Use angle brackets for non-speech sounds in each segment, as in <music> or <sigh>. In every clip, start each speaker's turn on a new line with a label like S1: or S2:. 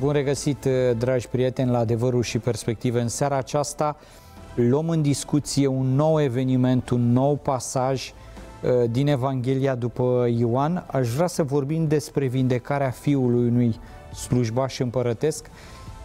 S1: Bun regăsit, uh, dragi prieteni, la adevărul și perspective. În seara aceasta luăm în discuție un nou eveniment, un nou pasaj uh, din Evanghelia după Ioan. Aș vrea să vorbim despre vindecarea fiului unui slujbaș împărătesc.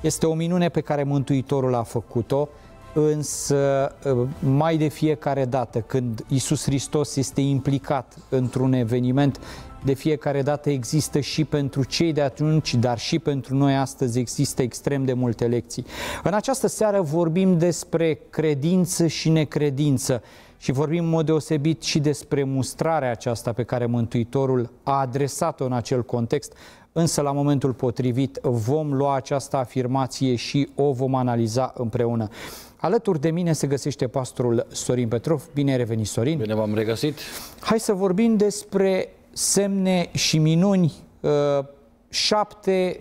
S1: Este o minune pe care Mântuitorul a făcut-o, însă uh, mai de fiecare dată când Isus Hristos este implicat într-un eveniment, de fiecare dată există și pentru cei de atunci, dar și pentru noi astăzi există extrem de multe lecții. În această seară vorbim despre credință și necredință și vorbim în mod deosebit și despre mustrarea aceasta pe care Mântuitorul a adresat-o în acel context, însă la momentul potrivit vom lua această afirmație și o vom analiza împreună. Alături de mine se găsește pastorul Sorin Petrov. Bine ai revenit, Sorin! Bine v-am regăsit! Hai să vorbim despre semne și minuni, uh, șapte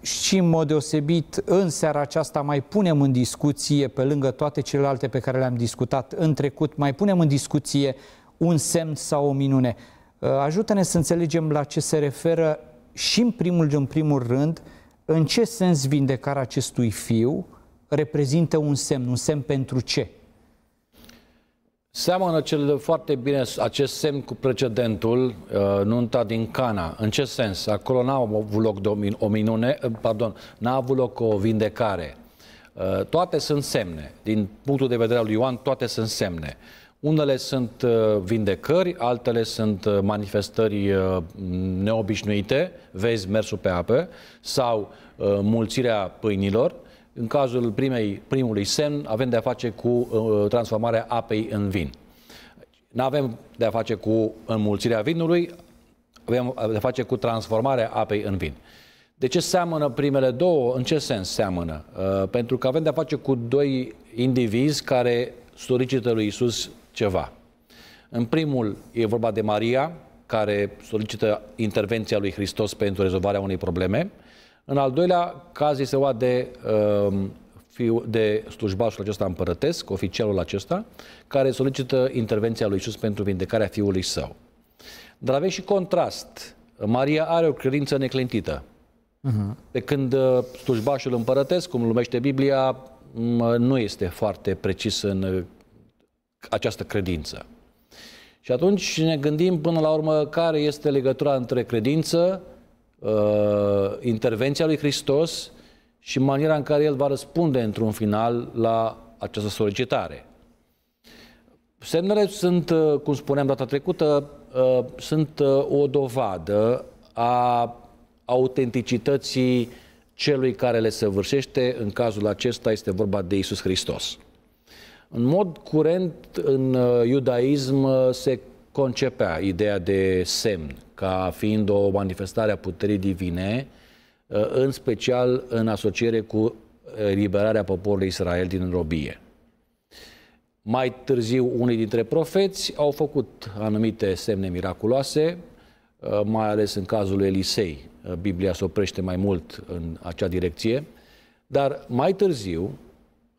S1: și în mod deosebit în seara aceasta mai punem în discuție, pe lângă toate celelalte pe care le-am discutat în trecut, mai punem în discuție un semn sau o minune. Uh, ajută-ne să înțelegem la ce se referă și în primul în primul rând, în ce sens vindecarea acestui fiu reprezintă un semn, un semn pentru ce?
S2: Seamănă cel foarte bine acest semn cu precedentul uh, nunta din Cana. În ce sens? Acolo n-a avut loc domin, o minune, uh, pardon, n-a avut loc o vindecare. Uh, toate sunt semne. Din punctul de vedere al lui Ioan, toate sunt semne. Unele sunt uh, vindecări, altele sunt uh, manifestări uh, neobișnuite, vezi mersul pe apă, sau uh, mulțirea pâinilor, în cazul primei, primului semn, avem de-a face cu uh, transformarea apei în vin. Nu avem de-a face cu înmulțirea vinului, avem de-a face cu transformarea apei în vin. De ce seamănă primele două? În ce sens seamănă? Uh, pentru că avem de-a face cu doi indivizi care solicită lui Isus ceva. În primul e vorba de Maria, care solicită intervenția lui Hristos pentru rezolvarea unei probleme. În al doilea caz este oa de, um, de slujbașul acesta împărătesc, oficialul acesta, care solicită intervenția lui Isus pentru vindecarea fiului său. Dar avem și contrast. Maria are o credință neclintită. Uh-huh. Mhm. Pe când uh, slujbașul împărătesc, cum numește Biblia, nu este foarte precis în uh, această credință. Și atunci ne gândim până la urmă care este legătura între credință uh, intervenția lui Hristos și maniera în care el va răspunde într-un final la această solicitare. Semnele sunt, uh, cum spuneam data trecută, uh, sunt uh, o dovadă a autenticității celui care le săvârșește, în cazul acesta este vorba de Isus Hristos. În mod curent, în uh, iudaism se concepea ideea de semn ca fiind o manifestare a puterii divine, uh, în special în asociere cu eliberarea uh, poporului Israel din robie. Mai târziu, unii dintre profeți au făcut anumite semne miraculoase, uh, mai ales în cazul lui Elisei. Biblia se oprește mai mult în acea direcție, dar mai târziu,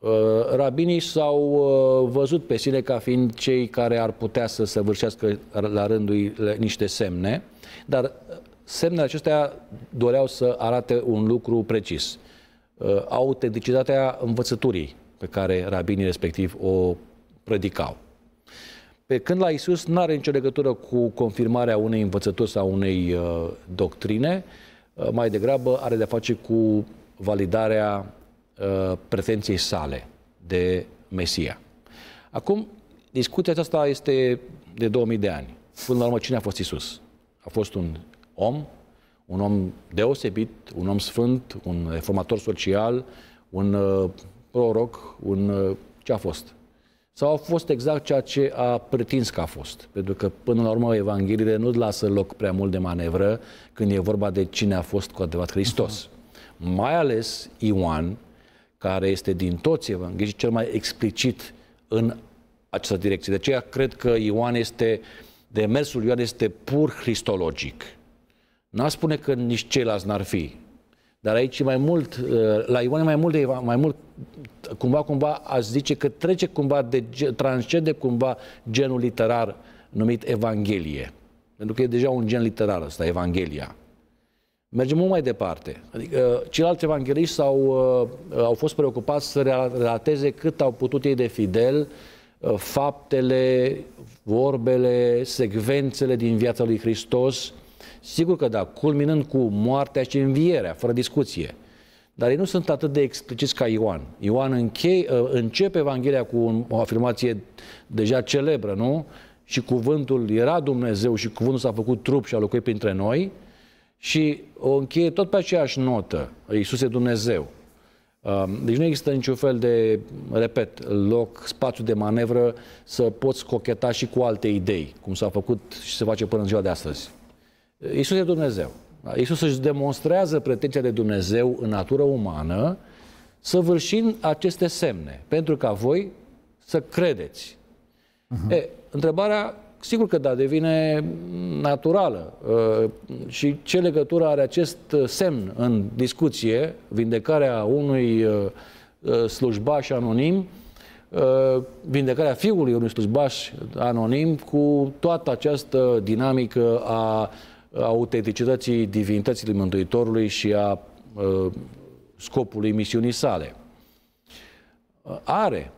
S2: Uh, rabinii s-au uh, văzut pe sine ca fiind cei care ar putea să săvârșească la rândul niște semne, dar uh, semnele acestea doreau să arate un lucru precis. Autenticitatea învățăturii pe care rabinii respectiv o predicau. Pe când la Isus nu are nicio legătură cu confirmarea unei învățături sau unei doctrine, mai degrabă are de-a face cu validarea Uh, prezenței sale de Mesia. Acum, discuția aceasta este de 2000 de ani. Până la urmă, cine a fost Isus? A fost un om, un om deosebit, un om sfânt, un reformator social, un uh, proroc, un uh, ce a fost? Sau a fost exact ceea ce a pretins că a fost? Pentru că, până la urmă, Evangheliile nu lasă loc prea mult de manevră când e vorba de cine a fost cu adevărat Hristos. Uh-huh. Mai ales Ioan, care este din toți evanghelii cel mai explicit în această direcție. De aceea cred că Ioan este, demersul Ioan este pur cristologic. N-a spune că nici ceilalți n-ar fi. Dar aici e mai mult, uh, la Ioan e mai mult, de, mai mult cumva, cumva, aș zice că trece cumva, de, transcende cumva genul literar numit Evanghelie. Pentru că e deja un gen literar ăsta, Evanghelia. Mergem mult mai departe. Adică uh, ceilalți evangeliști s-au, uh, au fost preocupați să relateze cât au putut ei de fidel uh, faptele, vorbele, secvențele din viața lui Hristos. Sigur că da, culminând cu moartea și învierea, fără discuție. Dar ei nu sunt atât de expliciți ca Ioan. Ioan închei, începe Evanghelia cu o afirmație deja celebră, nu? Și cuvântul era Dumnezeu și cuvântul s-a făcut trup și a locuit printre noi. Și o încheie tot pe aceeași notă, Iisuse Dumnezeu. Um, deci nu există niciun fel de, repet, loc, spațiu de manevră să poți cocheta și cu alte idei, cum s-a făcut și se face până în ziua de astăzi. Iisus e Dumnezeu. Iisus își demonstrează pretenția de Dumnezeu în natură umană, săvârșind aceste semne, pentru ca voi să credeți. Uh-huh. E, întrebarea sigur că da, devine naturală. Uh, și ce legătură are acest semn în discuție, vindecarea unui uh, uh, slujbaș anonim, vindecarea fiului unui slujbaș anonim cu toată această dinamică a autenticității divinității lui Mântuitorului și a scopului misiunii sale. Are,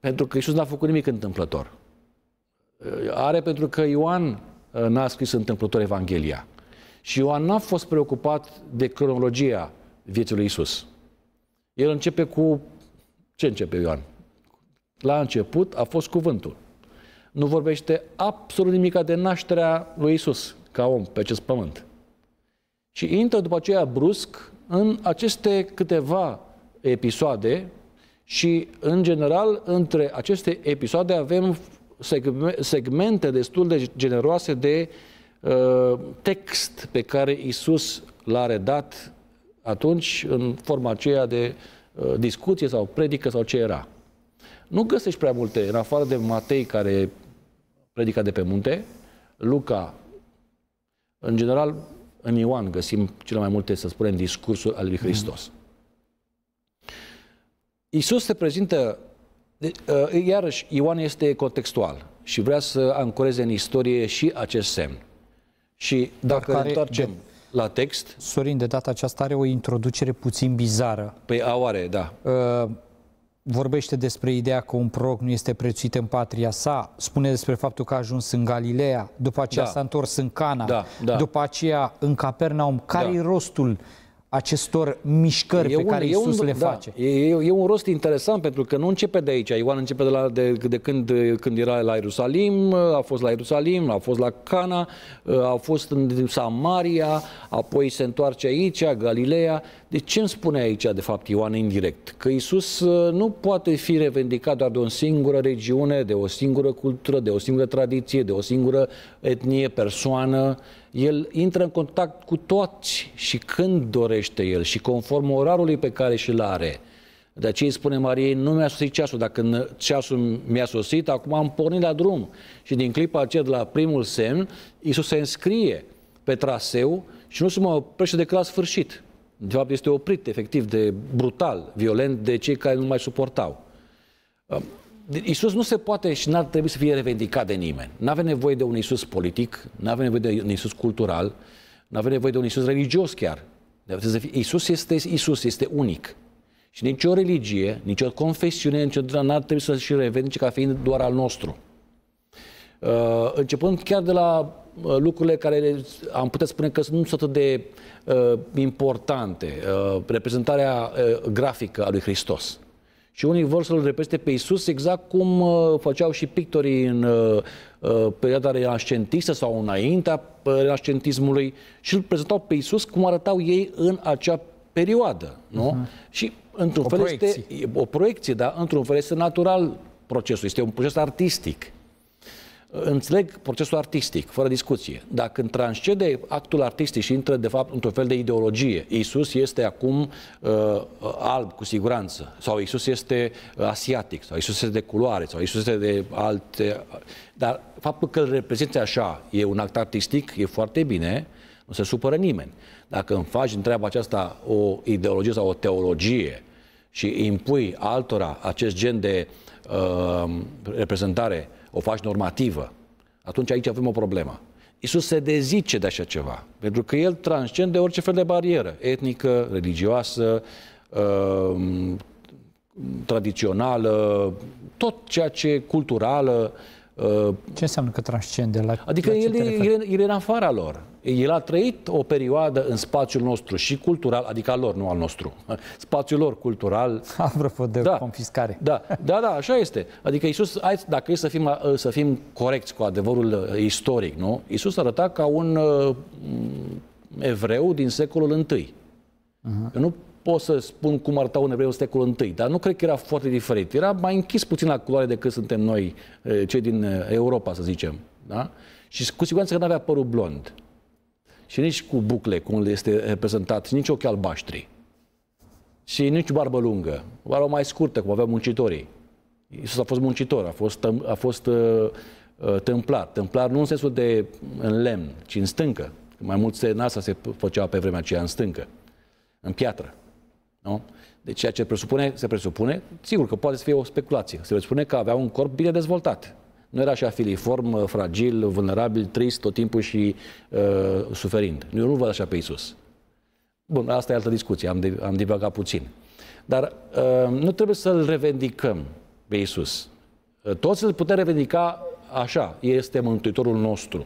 S2: pentru că Iisus n-a făcut nimic întâmplător. Uh, are pentru că Ioan uh, n-a scris întâmplător Evanghelia. Și Ioan n-a fost preocupat de cronologia vieții lui Isus. El începe cu... Ce începe Ioan? La început a fost cuvântul. Nu vorbește absolut nimic de nașterea lui Isus ca om pe acest pământ. Și intră după aceea brusc în aceste câteva episoade și, în general, între aceste episoade avem segmente destul de generoase de uh, text pe care Isus l-a redat atunci în forma aceea de uh, discuție sau predică sau ce era. Nu găsești prea multe, în afară de Matei care predica de pe munte, Luca, în general, în Ioan găsim cele mai multe, să spunem, discursuri al lui Hristos. Mm. Mm-hmm. Isus se prezintă de, deci, uh, iarăși, Ioan este contextual și vrea să ancoreze în istorie și acest semn.
S1: Și dacă ne întoarcem de, la text... Sorin, de data aceasta are o introducere puțin bizară.
S2: Păi a oare, da.
S1: Uh, vorbește despre ideea că un proroc nu este prețuit în patria sa, spune despre faptul că a ajuns în Galileea, după aceea da. s-a întors în Cana, da, da. după aceea în Capernaum. Care-i da. rostul uh, acestor mișcări e pe un, care Iisus un, le da, face.
S2: E, e, e un rost interesant pentru că nu începe de aici. Ioan începe de, la, de, de când, când era la Ierusalim, a fost la Ierusalim, a fost la Cana, a fost în Samaria, apoi se întoarce aici, Galileea. De ce îmi spune aici, de fapt, Ioan indirect? Că Iisus uh, nu poate fi revendicat doar de o singură regiune, de o singură cultură, de o singură tradiție, de o singură etnie, persoană, el intră în contact cu toți și când dorește el și conform orarului pe care și-l are. De aceea îi spune Mariei, nu mi-a sosit ceasul, dacă ceasul mi-a sosit, acum am pornit la drum. Și din clipa aceea, de la primul semn, Iisus se înscrie pe traseu și nu se mai oprește decât la sfârșit. De fapt, este oprit efectiv de brutal, violent de cei care nu mai suportau. Deci Isus nu se poate și n-ar trebui să fie revendicat de nimeni. Nu avem nevoie de un Isus politic, nu avem nevoie de un Isus cultural, nu avem nevoie de un Isus religios chiar. Isus este Isus, este unic. Și nicio religie, nicio confesiune, nicio n-ar trebui să și revendice ca fiind doar al nostru. Uh, începând chiar de la uh, lucrurile care le am putea spune că nu sunt atât de uh, importante, uh, reprezentarea uh, grafică a lui Hristos și unii vor să-L repeste pe Isus exact cum uh, făceau și pictorii în uh, uh, perioada renascentistă sau înaintea uh, renascentismului și îl prezentau pe Isus cum arătau ei în acea perioadă. Nu? Uh-huh. Și într-un o fel proiecție. este o proiecție, dar într-un fel este natural procesul, este un proces artistic. Înțeleg procesul artistic, fără discuție, Dacă când transcede actul artistic și intră, de fapt, într-un fel de ideologie, Isus este acum uh, alb, cu siguranță, sau Isus este uh, asiatic, sau Isus este de culoare, sau Isus este de alte... Uh, dar faptul că îl reprezinte așa e un act artistic, e foarte bine, nu se supără nimeni. Dacă îmi faci din treaba aceasta o ideologie sau o teologie și impui altora acest gen de uh, reprezentare o faci normativă, atunci aici avem o problemă. Isus se dezice de așa ceva, pentru că el transcende orice fel de barieră etnică, religioasă, um, tradițională, tot ceea ce culturală, ce înseamnă că transcende? La, adică la el, el, el e în afara lor. El a trăit o perioadă în spațiul nostru și cultural, adică al lor, nu al nostru. Spațiul lor cultural. <laughs> Apropo de da, confiscare. Da, da, da, așa este. Adică Isus, dacă e să fim, să fim corecți cu adevărul uh, istoric, nu? Isus arăta ca un uh, evreu din secolul I. Uh-huh. Mhm. Nu pot să spun cum arătau în evreul secolul I, dar nu cred că era foarte diferit. Era mai închis puțin la culoare decât suntem noi, cei din Europa, să zicem. Da? Și cu siguranță că nu avea părul blond. Și nici cu bucle, cum le este reprezentat, nici ochi albaștri. Și nici barbă lungă. Barbă mai scurtă, cum aveau muncitorii. Iisus a fost muncitor, a fost, a fost uh, templar. Templar nu în sensul de în lemn, ci în stâncă. Mai mult se, nasa se făcea pe vremea aceea, în stâncă, în piatră. Nu? Deci ceea ce presupune, se presupune, sigur că poate să fie o speculație, se presupune că avea un corp bine dezvoltat. Nu era așa filiform, fragil, vulnerabil, trist tot timpul și uh, suferind. Eu nu văd așa pe Isus. Bun, asta e altă discuție, am, am divagat puțin. Dar uh, nu trebuie să-L revendicăm pe Isus. Uh, toți îl putem revendica așa, este Mântuitorul nostru.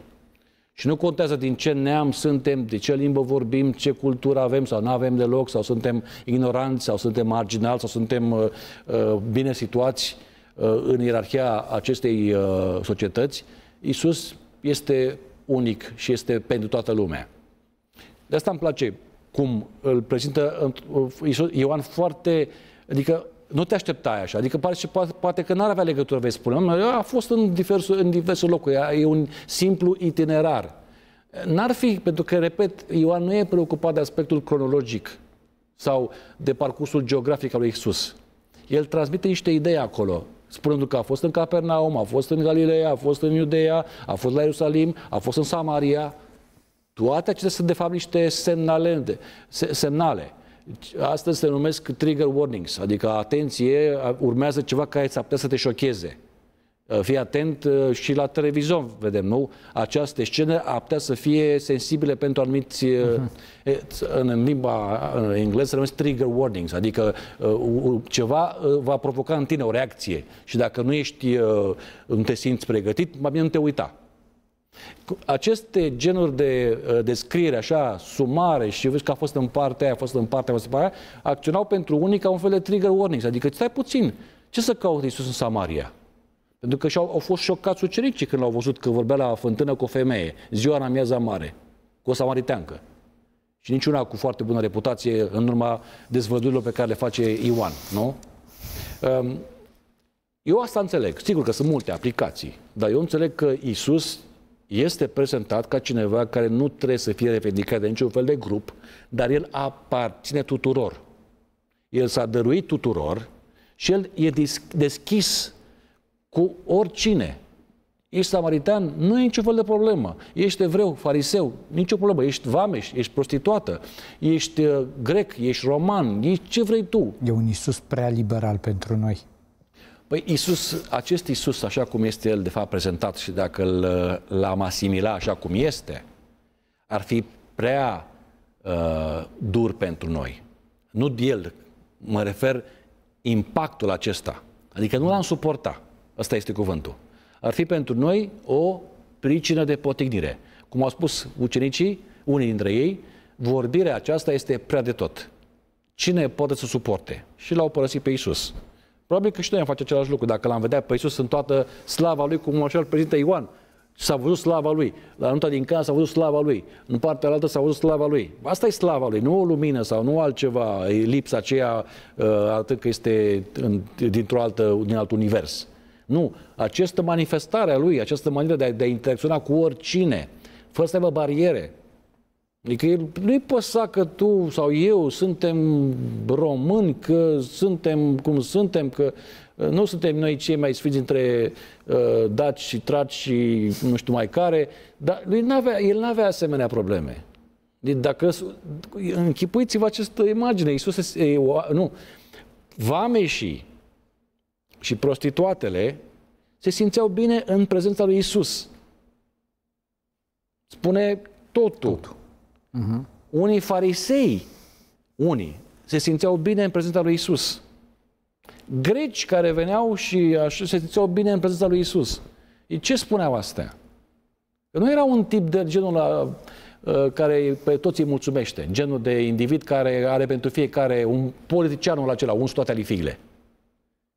S2: Și nu contează din ce neam suntem, de ce limbă vorbim, ce cultură avem sau nu avem deloc, sau suntem ignoranți, sau suntem marginali, sau suntem uh, uh bine situați uh, în ierarhia acestei uh, societăți. Isus este unic și este pentru toată lumea. De asta îmi place cum îl prezintă uh, Ioan foarte, adică nu te așteptai așa. Adică pare poate, poate că n-ar avea legătură, vei spune. A fost în, diverse, în diverse locuri. E un simplu itinerar. N-ar fi, pentru că, repet, Ioan nu e preocupat de aspectul cronologic sau de parcursul geografic al lui Isus. El transmite niște idei acolo, spunându că a fost în Capernaum, a fost în Galileea, a fost în Iudeea, a fost la Ierusalim, a fost în Samaria. Toate acestea sunt, de fapt, niște semnale. se, semnale Astăzi se numesc trigger warnings, adică atenție, urmează ceva care s-ar putea să te șocheze. Uh, fii atent uh, și la televizor, vedem, nu? Această scenă ar putea să fie sensibile pentru anumiți, uh-huh. în limba în engleză, numesc trigger warnings, adică uh, ceva va provoca în tine o reacție și dacă nu ești, nu te simți pregătit, mai bine nu te uita. Aceste genuri de uh, descriere așa, sumare și vezi că a fost în partea aia, a fost în partea aia, a fost în partea aia, acționau pentru unii ca un fel de trigger warnings. Adică stai puțin, ce să caute Iisus în Samaria? Pentru că și-au au fost șocați ucericii când l-au văzut că vorbea la fântână cu o femeie, ziua în amiaza mare, cu o samariteancă. Și niciuna cu foarte bună reputație în urma dezvăduirilor pe care le face Ioan, nu? Um, eu asta înțeleg. Sigur că sunt multe aplicații, dar eu înțeleg că Isus este prezentat ca cineva care nu trebuie să fie revendicat de niciun fel de grup, dar el aparține tuturor. El s-a dăruit tuturor și el e deschis cu oricine. Ești samaritan, nu e niciun fel de problemă. Ești evreu, fariseu, nicio problemă. Ești vameș, ești prostituată, ești uh, grec, ești roman,
S1: ești ce vrei tu. E un Isus prea liberal pentru noi.
S2: Păi Isus, acest Isus, așa cum este el de fapt prezentat și dacă l-am asimila așa cum este, ar fi prea uh, dur pentru noi. Nu de el, mă refer impactul acesta. Adică nu l-am suportat. Asta este cuvântul. Ar fi pentru noi o pricină de potignire. Cum au spus ucenicii, unii dintre ei, vorbirea aceasta este prea de tot. Cine poate să suporte? Și l-au părăsit pe Isus. Probabil că și noi am face același lucru. Dacă l-am vedea pe Iisus în toată slava lui, cum așa îl prezintă Ioan, s-a văzut slava lui. La nunta din casă s-a văzut slava lui. În partea altă s-a văzut slava lui. Asta e slava lui, nu o lumină sau nu altceva, e lipsa aceea uh, atât că este în, dintr-o altă, din alt univers. Nu, această manifestare a lui, această manieră de a, de a interacționa cu oricine, fără să aibă bariere, Adică el nu-i păsa că tu sau eu suntem români, că suntem cum suntem, că uh, nu suntem noi cei mai sfinți între uh, daci și traci și nu știu mai care, dar lui n-avea, el nu avea asemenea probleme. Deci dacă închipuiți-vă această imagine, Iisus, e, nu, vameșii și prostituatele se simțeau bine în prezența lui Isus. Spune totul. totul. Uh-huh. Unii farisei, unii, se simțeau bine în prezența lui Isus. Greci care veneau și așa, se simțeau bine în prezența lui Isus. Ce spuneau astea? Că nu era un tip de genul la, ă, care pe toți îi mulțumește, genul de individ care are pentru fiecare un politicianul acela, un toate alifigile.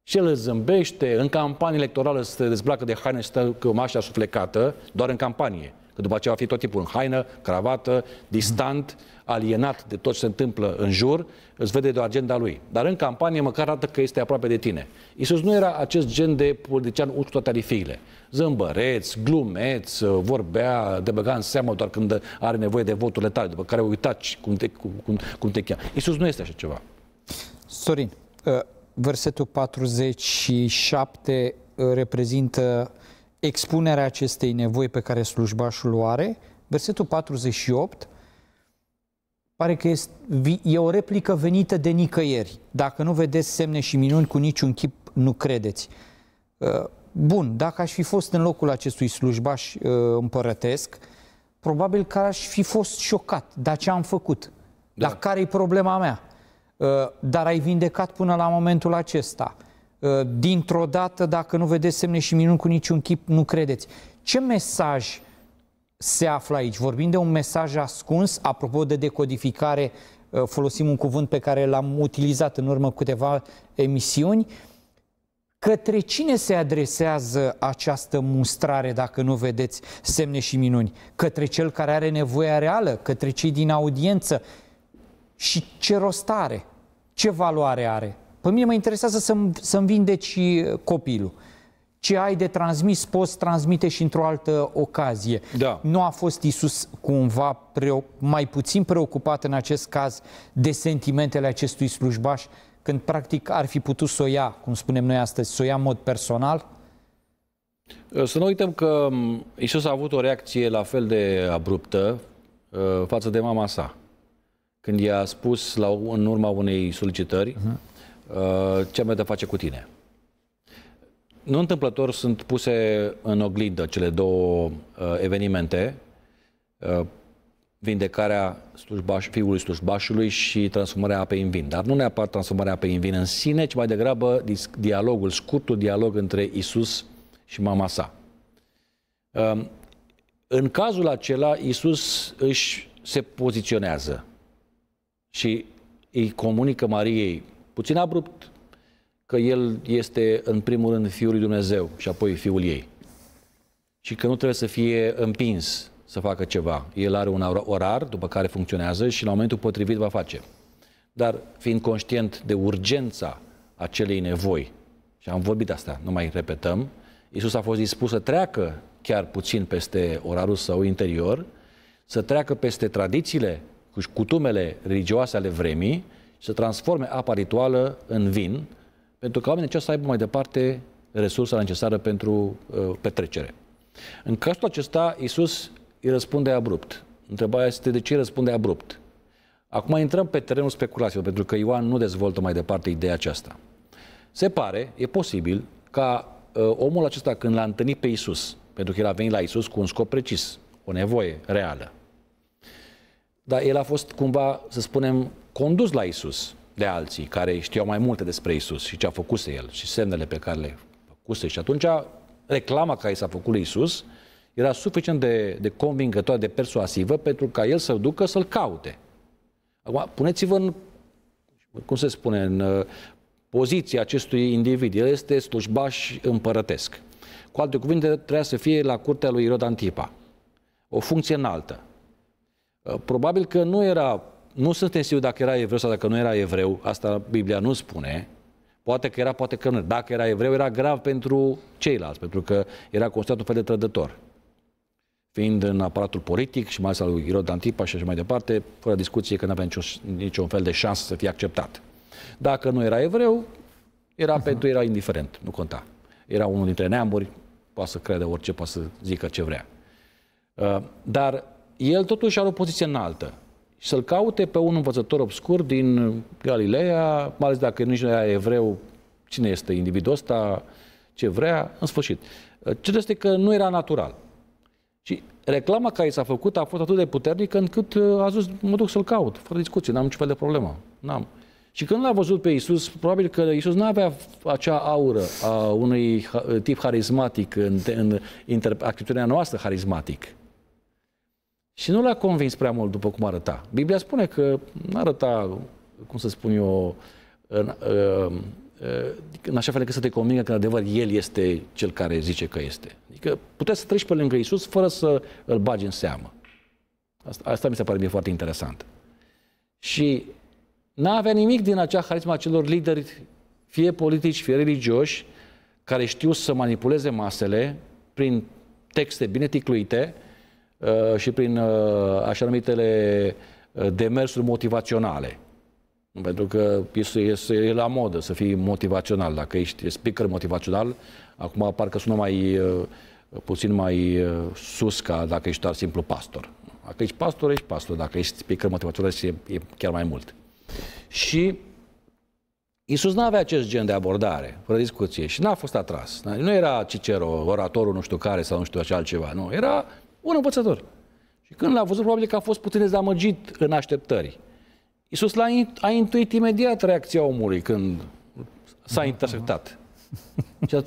S2: Și el zâmbește, în campanie electorală se dezbracă de haine, stă cămașa suflecată, doar în campanie. Că după aceea va fi tot timpul în haină, cravată, distant, alienat de tot ce se întâmplă în jur, îți vede de agenda lui. Dar în campanie măcar arată că este aproape de tine. Isus nu era acest gen de politician uși toate arifiile. Zâmbăreț, glumeț, vorbea, de băga în seamă doar când are nevoie de voturile tale, după care uitați cum te, cum, cum te cheamă. Isus nu este așa ceva.
S1: Sorin, uh, versetul 47 uh, reprezintă expunerea acestei nevoi pe care slujbașul o are, versetul 48 pare că este, e o replică venită de nicăieri. Dacă nu vedeți semne și minuni cu niciun chip, nu credeți. Uh, bun, dacă aș fi fost în locul acestui slujbaș uh, împărătesc, probabil că aș fi fost șocat. Dar ce am făcut? Da. Dar care-i problema mea? Uh, dar ai vindecat până la momentul acesta. Uh, dintr-o dată, dacă nu vedeți semne și minuni cu niciun chip, nu credeți. Ce mesaj se află aici? Vorbim de un mesaj ascuns, apropo de decodificare, uh, folosim un cuvânt pe care l-am utilizat în urmă câteva emisiuni, către cine se adresează această mustrare dacă nu vedeți semne și minuni? Către cel care are nevoia reală, către cei din audiență și ce rostare, ce valoare are? Pe mine mă interesează să-mi, să-mi vindeci copilul. Ce ai de transmis, poți transmite și într-o altă ocazie. Da. Nu a fost Isus cumva preo- mai puțin preocupat în acest caz de sentimentele acestui slujbaș, când practic ar fi putut să o ia, cum spunem noi astăzi, să o ia în mod personal?
S2: Uh, să nu uităm că um, Isus a avut o reacție la fel de abruptă uh, față de mama sa. Când i-a spus la, în urma unei solicitări uh-huh Uh, ce am de face cu tine. Nu întâmplător sunt puse în oglindă cele două uh, evenimente, uh, vindecarea slujbaș, fiului slujbașului și transformarea apei în vin. Dar nu neapărat transformarea apei în vin în sine, ci mai degrabă dialogul, scurtul dialog între Isus și mama sa. În cazul acela, Isus își se poziționează și îi comunică Mariei puțin abrupt, că el este în primul rând Fiul lui Dumnezeu și apoi Fiul ei. Și că nu trebuie să fie împins să facă ceva. El are un orar după care funcționează și la momentul potrivit va face. Dar fiind conștient de urgența acelei nevoi, și am vorbit asta, nu mai repetăm, Iisus a fost dispus să treacă chiar puțin peste orarul său interior, să treacă peste tradițiile cu cutumele religioase ale vremii să transforme apa rituală în vin, pentru că oamenii aceștia să aibă mai departe resursa necesară pentru uh, petrecere. În cazul acesta, Isus îi răspunde abrupt. Întrebarea este de ce îi răspunde abrupt. Acum intrăm pe terenul speculațiilor, pentru că Ioan nu dezvoltă mai departe ideea aceasta. Se pare, e posibil, ca uh, omul acesta, când l-a întâlnit pe Isus, pentru că el a venit la Isus cu un scop precis, o nevoie reală, dar el a fost cumva, să spunem, condus la Isus de alții care știau mai multe despre Isus și ce a făcut el și semnele pe care le făcuse. Și atunci reclama care i s-a făcut lui Isus era suficient de, de convingătoare, de persuasivă pentru ca el să l ducă să-l caute. Acum, puneți-vă în, cum se spune, în uh, poziția acestui individ. El este slujbaș împărătesc. Cu alte cuvinte, trebuia să fie la curtea lui Irod Antipa. O funcție înaltă. Uh, probabil că nu era, nu sunt sigur dacă era evreu sau dacă nu era evreu, asta Biblia nu spune, Poate că era, poate că nu. Dacă era evreu, era grav pentru ceilalți, pentru că era considerat un fel de trădător. Fiind în aparatul politic și mai ales al lui Irod Antipa și așa mai departe, fără discuție că nu avea niciun, niciun fel de șansă să fie acceptat. Dacă nu era evreu, era uh-huh. pentru era indiferent, nu conta. Era unul dintre neamuri, poate să crede orice, poate să zică ce vrea. Uh, dar el totuși are o poziție înaltă. Și să-l caute pe un învățător obscur din Galileea, mai ales dacă nici nu era evreu, cine este individul ăsta, ce vrea, în sfârșit. Ce este că nu era natural. Și reclama care i s-a făcut a fost atât de puternică încât uh, a zis, mă duc să-l caut, fără discuție, n-am niciun fel de problemă. N-am. Și când l-a văzut pe Isus, probabil că Isus nu avea acea aură a unui tip harismatic în, în, în acțiunea noastră harismatic. Și nu l-a convins prea mult după cum arăta. Biblia spune că nu arăta, cum să spun eu, în, uh, uh, în așa fel încât să te convingă că, în adevăr, El este cel care zice că este. Adică puteți să treci pe lângă Isus fără să îl bagi în seamă. Asta, asta mi se pare mie foarte interesant. Și n-avea nimic din acea harisma celor lideri, fie politici, fie religioși, care știu să manipuleze masele prin texte bine ticluite, Uh, și prin uh, așa numitele uh, demersuri motivaționale. Pentru că este, este, e la modă să fii motivațional. Dacă ești speaker motivațional, acum parcă sună mai puțin mai sus ca dacă ești doar simplu pastor. Dacă ești pastor, ești pastor. Dacă ești speaker motivațional, e, e chiar mai mult. Și Isus nu avea acest gen de abordare, fără discuție, și n-a fost atras. Nu era Cicero, oratorul nu știu care sau nu știu ce altceva, nu. Era un învățător. Și când l-a văzut, probabil că a fost puțin dezamăgit în așteptări. Iisus l-a, a intuit imediat reacția omului când s-a da. intersectat.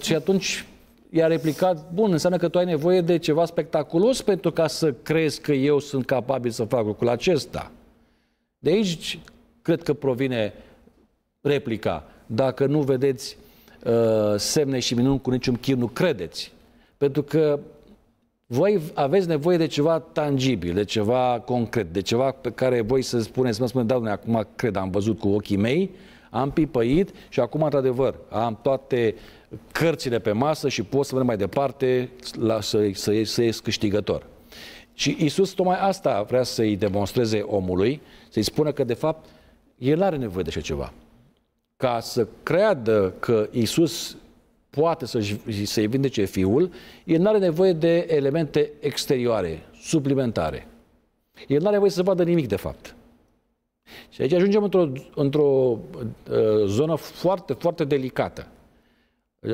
S2: Și atunci i-a replicat, bun, înseamnă că tu ai nevoie de ceva spectaculos pentru ca să crezi că eu sunt capabil să fac lucrul acesta. De aici cred că provine replica. Dacă nu vedeți uh, semne și minuni cu niciun chin, nu credeți. Pentru că voi aveți nevoie de ceva tangibil, de ceva concret, de ceva pe care voi să spuneți, mă spuneți, da, domnule, acum cred, am văzut cu ochii mei, am pipăit și acum, într-adevăr, am toate cărțile pe masă și pot să merg mai departe la, să, să, să ies câștigător. Și Isus tocmai asta vrea să-i demonstreze omului, să-i spună că, de fapt, el are nevoie de așa ceva. Ca să creadă că Isus poate să-și, să vindece fiul, el nu are nevoie de elemente exterioare, suplimentare. El nu are nevoie să vadă nimic, de fapt. Și aici ajungem într-o, într uh, zonă foarte, foarte delicată.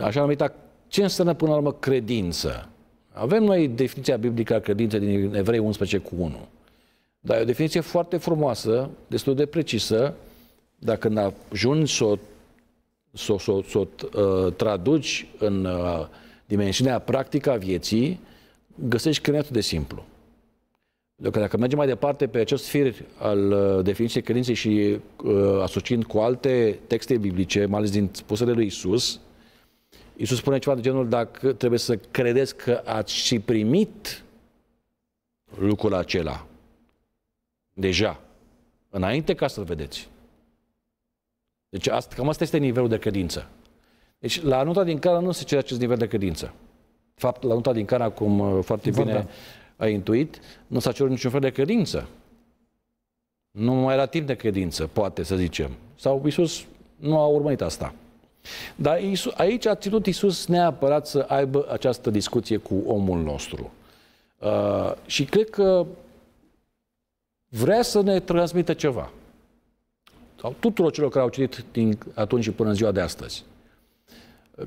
S2: Așa numită, ce înseamnă până la urmă credință? Avem noi definiția biblică a credinței din Evrei 11 cu 1. Dar e o definiție foarte frumoasă, destul de precisă. Dacă ajungi să o să o s-o, s-o, uh, traduci în uh, dimensiunea practică a vieții, găsești că de simplu. Dacă, dacă mergem mai departe pe acest fir al uh, definiției credinței și uh, asociind cu alte texte biblice, mai ales din spusele lui Isus, Isus spune ceva de genul dacă trebuie să credeți că ați și primit lucrul acela deja, înainte ca să-l vedeți. Deci asta, cam asta este nivelul de credință. Deci la nota din Cana nu se cere acest nivel de credință. fapt, la nota din Cana, cum uh, foarte Bun, bine da. ai intuit, nu s-a cerut niciun fel de credință. Nu mai era timp de credință, poate să zicem. Sau Iisus nu a urmărit asta. Dar Iisus, aici a ținut Iisus neapărat să aibă această discuție cu omul nostru. Uh, și cred că vrea să ne transmită ceva sau tuturor celor care au citit din atunci și până în ziua de astăzi.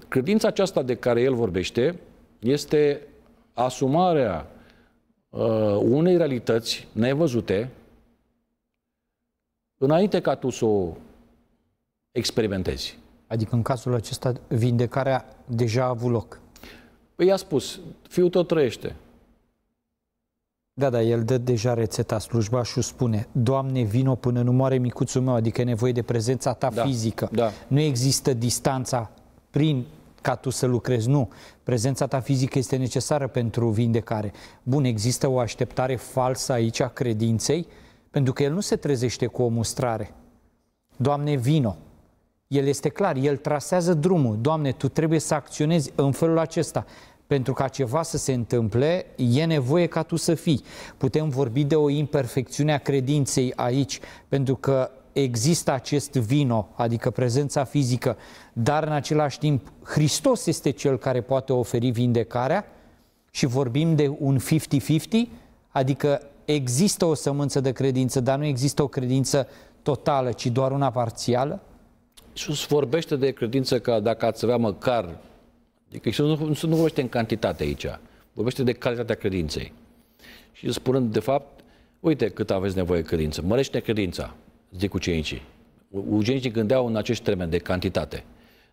S2: Credința aceasta de care el vorbește este asumarea uh, unei realități nevăzute înainte ca tu să o experimentezi.
S1: Adică în cazul acesta vindecarea deja a avut loc. Păi i-a spus, fiul tău trăiește. Da, da, el dă deja rețeta, și spune, Doamne, vino până nu moare micuțul meu, adică e nevoie de prezența ta da, fizică. Da. Nu există distanța prin ca tu să lucrezi, nu. Prezența ta fizică este necesară pentru vindecare. Bun, există o așteptare falsă aici a credinței, pentru că el nu se trezește cu o mustrare. Doamne, vino! El este clar, el trasează drumul. Doamne, tu trebuie să acționezi în felul acesta pentru ca ceva să se întâmple, e nevoie ca tu să fii. Putem vorbi de o imperfecțiune a credinței aici, pentru că există acest vino, adică prezența fizică, dar în același timp Hristos este cel care poate oferi vindecarea și vorbim de un 50-50, adică există o sămânță de credință, dar nu există o credință totală, ci doar una parțială?
S2: Iisus vorbește de credință că dacă ați avea măcar Adică Iisus nu, nu, nu vorbește în cantitate aici, vorbește de calitatea credinței. Și spunând, de fapt, uite cât aveți nevoie de credință, mărește credința, zic ucenicii. Ucenicii gândeau în acești termeni de cantitate.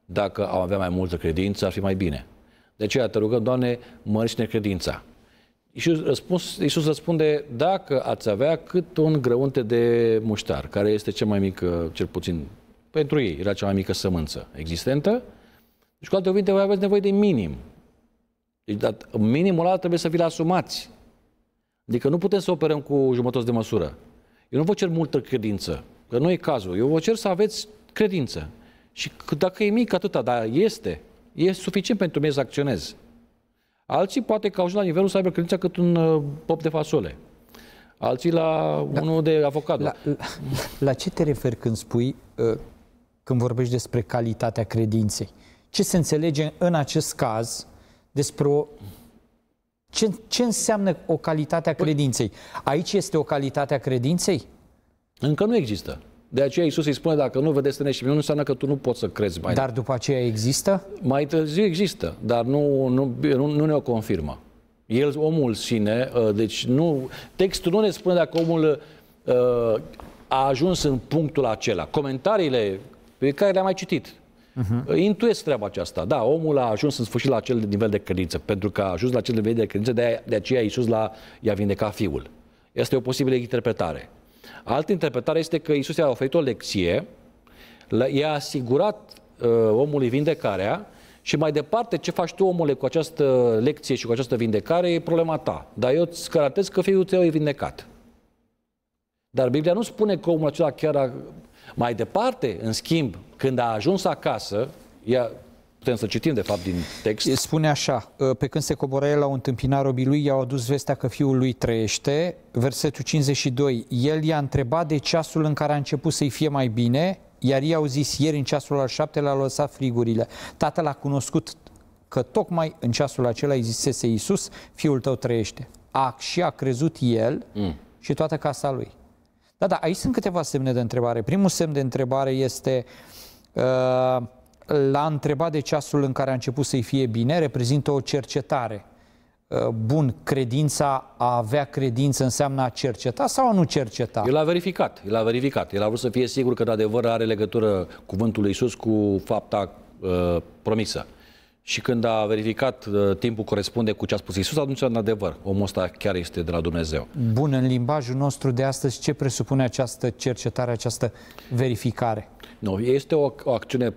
S2: Dacă au avea mai multă credință, ar fi mai bine. De aceea te rugăm, Doamne, mărește credința. Iisus, răspuns, Iisus răspunde, dacă ați avea cât un grăunte de muștar, care este cel mai mic, cel puțin pentru ei, era cea mai mică sămânță existentă, deci, cu alte cuvinte, voi aveți nevoie de minim. Deci, dar minimul ăla trebuie să vi-l asumați. Adică nu putem să operăm cu jumătăți de măsură. Eu nu vă cer multă credință, că nu e cazul. Eu vă cer să aveți credință. Și dacă e mic, atâta, dar este. E suficient pentru mine să acționez. Alții poate că au la nivelul să aibă credința cât un uh, pop de fasole. Alții la da. unul de avocat. La, la,
S1: la ce te referi când spui, uh, când vorbești despre calitatea credinței? ce se înțelege în acest caz despre o, ce, ce înseamnă o calitate a păi- credinței? Aici este o calitate a credinței? Încă nu există. De aceea Isus îi spune, dacă nu vedeți tine și mine, nu
S2: înseamnă că tu nu poți să crezi mai Dar după aceea există? Mai târziu există, dar nu, nu, nu, nu ne o confirmă. El, omul sine, ă, deci nu, textul nu ne spune dacă omul ă, a ajuns în punctul acela. Comentariile pe care le-am mai citit Uh-huh. Intuiesc treaba aceasta. Da, omul a ajuns în sfârșit la acel nivel de credință, pentru că a ajuns la acel nivel de credință, de, de aceea Iisus l-a, i-a vindecat fiul. Este o posibilă interpretare. Altă interpretare este că Iisus i-a oferit o lecție, i-a asigurat uh, omului vindecarea și mai departe, ce faci tu, omule, cu această lecție și cu această vindecare, e problema ta. Dar eu îți garantez că fiul tău e vindecat. Dar Biblia nu spune că omul acela chiar a mai departe, în schimb, când a ajuns acasă, ea, putem să citim de fapt din
S1: text. Spune așa, ă, pe când se coboră el la o întâmpinare obilui, i-au adus vestea că fiul lui trăiește. Versetul 52, el i-a întrebat de ceasul în care a început să-i fie mai bine, iar i au zis ieri în ceasul al șaptelea a lăsat frigurile. Tatăl a cunoscut că tocmai în ceasul acela existese Iisus, fiul tău trăiește. A, și a crezut el mm. și toată casa lui. Da, da, aici sunt câteva semne de întrebare. Primul semn de întrebare este la uh, l-a întrebat de ceasul în care a început să-i fie bine, reprezintă o cercetare. Uh, bun, credința, a avea credință înseamnă a cerceta sau a nu cerceta? El
S2: a verificat, el a verificat. El a vrut să fie sigur că, de adevăr, are legătură cuvântul lui Iisus cu fapta uh, promisă. Uh, și când a verificat uh, timpul corespunde cu ce a spus Isus, atunci, în adevăr, omul ăsta chiar este de la Dumnezeu.
S1: Bun, în limbajul nostru de astăzi, ce presupune această cercetare, această verificare?
S2: Nu, este o, o acțiune...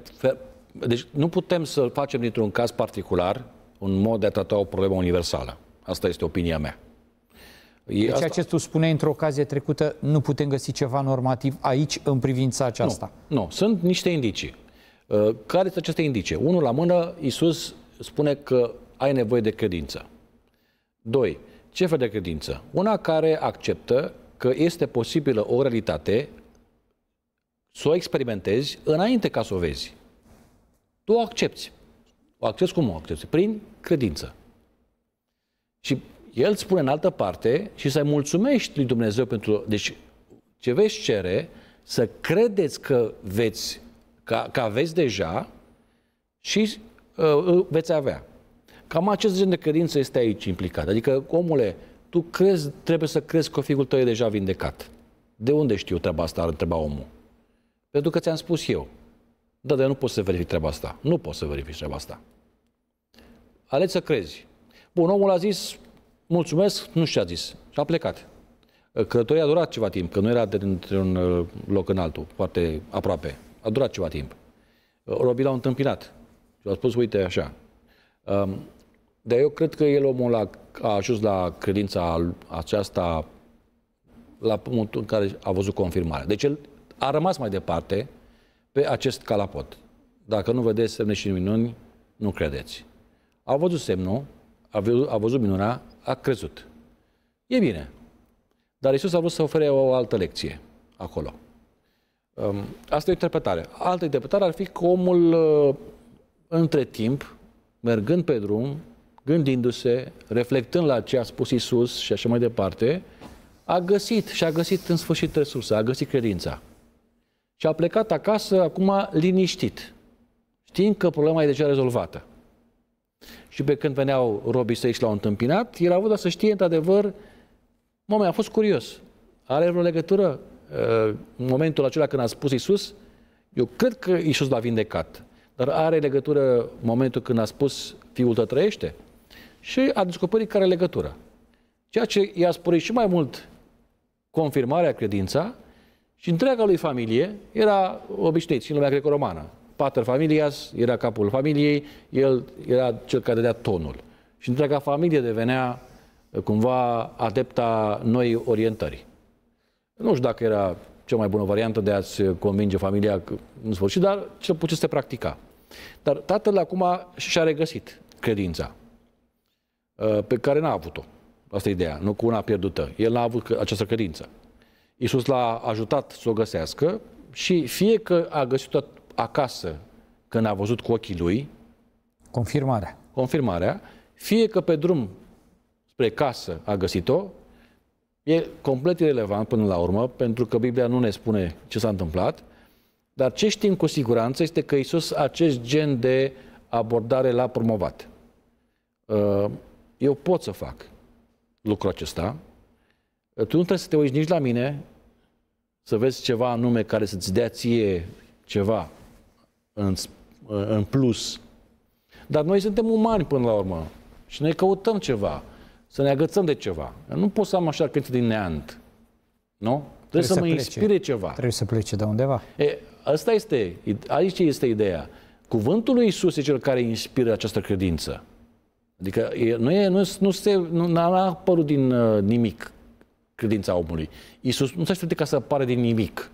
S2: Deci nu putem să facem dintr-un caz particular un mod de a trata o problemă universală. Asta este opinia mea. E deci asta...
S1: acest tu spune într-o ocazie trecută, nu putem găsi ceva normativ aici în privința aceasta.
S2: Nu, nu. sunt niște indicii. Uh, care sunt aceste indice? Unul la mână, Isus spune că ai nevoie de credință. Doi, ce fel de credință? Una care acceptă că este posibilă o realitate să o experimentezi înainte ca să o vezi. Tu o accepti. O accepti cum o accepti? Prin credință. Și el spune în altă parte și să-i mulțumești lui Dumnezeu pentru... Deci ce veți cere, să credeți că veți că, că aveți deja și uh, veți avea. Cam acest gen de credință este aici implicat. Adică, omule, tu crezi, trebuie să crezi că fiul tău e deja vindecat. De unde știu treaba asta, ar întreba omul? Pentru că ți-am spus eu. Da, dar nu poți să verifici treaba asta. Nu poți să verifici treaba asta. Aleți să crezi. Bun, omul a zis, mulțumesc, nu știu ce a zis. Și a plecat. Călătoria a durat ceva timp, că nu era dintr-un uh, loc în altul, foarte aproape a durat ceva timp. Uh, Robi l-au întâmpinat și au spus, uite, așa. Um, dar eu cred că el omul a, a ajuns la credința aceasta la punctul în care a văzut confirmarea. Deci el a rămas mai departe pe acest calapot. Dacă nu vedeți semne și minuni, nu credeți. A văzut semnul, a văzut, a văzut minunea, a crezut. E bine. Dar Isus a vrut să ofere o altă lecție acolo. Asta e o interpretare. Altă interpretare ar fi că omul, uh, între timp, mergând pe drum, gândindu-se, reflectând la ce a spus Isus și așa mai departe, a găsit și a găsit în sfârșit resursa, a găsit credința. Și a plecat acasă acum liniștit, știind că problema e deja rezolvată. Și pe când veneau robii să și l-au întâmpinat, el a avut să știe într-adevăr, mă, a fost curios, are vreo legătură în momentul acela când a spus Isus, eu cred că Isus l-a vindecat, dar are legătură momentul când a spus fiul tău trăiește și a descoperit care legătură. Ceea ce i-a spus și mai mult confirmarea credința și întreaga lui familie era obișnuit, și în lumea greco-romană. Pater familias era capul familiei, el era cel care dea tonul. Și întreaga familie devenea cumva adepta noi orientări. Nu știu dacă era cea mai bună variantă de a-ți convinge familia în sfârșit, dar ce puteți să practica. Dar tatăl acum și-a regăsit credința uh, pe care n-a avut-o. Asta e ideea, nu cu una pierdută. El n-a avut această credință. Iisus l-a ajutat să o găsească și fie că a găsit-o acasă când a văzut cu ochii lui
S1: confirmarea,
S2: confirmarea fie că pe drum spre casă a găsit-o E complet irrelevant până la urmă, pentru că Biblia nu ne spune ce s-a întâmplat, dar ce știm cu siguranță este că Isus acest gen de abordare l-a promovat. Uh, eu pot să fac lucrul acesta. Tu nu trebuie să te uiți nici la mine, să vezi ceva anume care să-ți dea ție ceva în, uh, în plus. Dar noi suntem umani până la urmă și noi căutăm ceva să ne agățăm de ceva. Eu nu pot să am așa cânti din neant. Nu? Trebuie, Trebuie să, să mă plece. inspire ceva.
S1: Trebuie să plece de undeva.
S2: E, asta este, aici este ideea. Cuvântul lui Isus e cel care inspiră această credință. Adică e, nu, e, nu, nu, se, nu, nu a apărut din uh, nimic credința omului. Isus nu se aștepte ca să apare din nimic.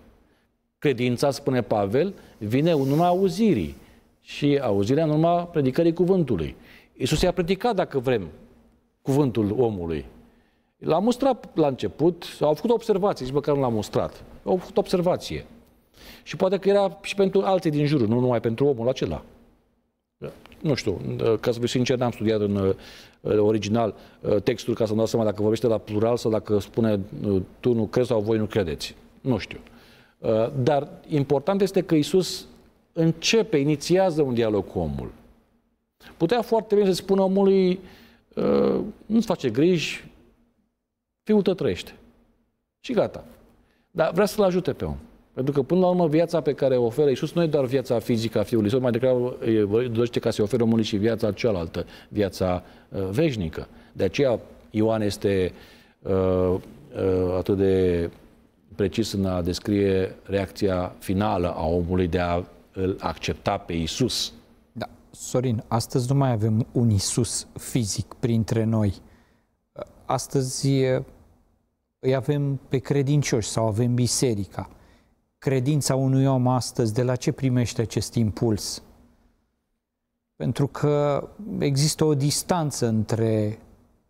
S2: Credința, spune Pavel, vine în urma auzirii și auzirea în urma predicării cuvântului. Isus i-a predicat, dacă vrem, cuvântul omului. L-a mustrat la început, au făcut observații, nici măcar nu l-a mustrat. Au făcut observație. Și poate că era și pentru alții din jurul, nu numai pentru omul acela. Nu știu, ca să fiu sincer, n-am studiat în original uh, textul ca să-mi dau seama dacă vorbește la plural sau dacă spune uh, tu nu crezi sau voi nu credeți. Nu știu. Uh, dar important este că Isus începe, inițiază un dialog cu omul. Putea foarte bine să spună omului, Uh, nu-ți face griji, fiul tău trăiește. Și gata. Dar vrea să-l ajute pe om. Pentru că, până la urmă, viața pe care o oferă Iisus nu e doar viața fizică a Fiului Său, mai degrabă dorește ca să ofere omului și viața cealaltă, viața uh, veșnică. De aceea Ioan este uh, uh, atât de precis în a descrie reacția finală a omului de a îl accepta pe Iisus
S1: Sorin, astăzi nu mai avem un Isus fizic printre noi. Astăzi îi avem pe credincioși sau avem biserica. Credința unui om astăzi, de la ce primește acest impuls? Pentru că există o distanță între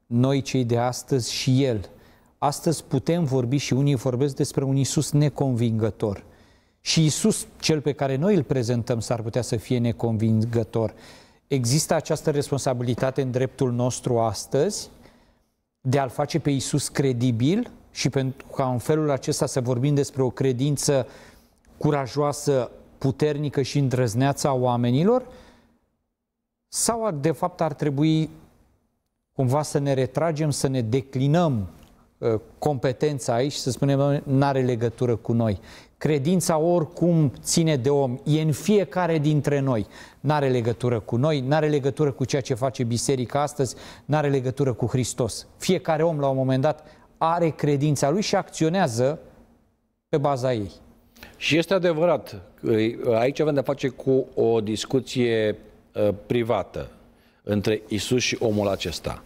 S1: noi cei de astăzi și el. Astăzi putem vorbi și unii vorbesc despre un Isus neconvingător – și Isus, cel pe care noi îl prezentăm, s-ar putea să fie neconvingător. Există această responsabilitate în dreptul nostru astăzi de a-l face pe Isus credibil și pentru ca în felul acesta să vorbim despre o credință curajoasă, puternică și îndrăzneață a oamenilor? Sau de fapt ar trebui cumva să ne retragem, să ne declinăm uh, competența aici, să spunem, nu are legătură cu noi. Credința oricum ține de om, e în fiecare dintre noi. N-are legătură cu noi, n-are legătură cu ceea ce face biserica astăzi, n-are legătură cu Hristos. Fiecare om la un moment dat are credința lui și acționează pe baza ei.
S2: Și este adevărat, aici avem de face cu o discuție ă, privată între Isus și omul acesta.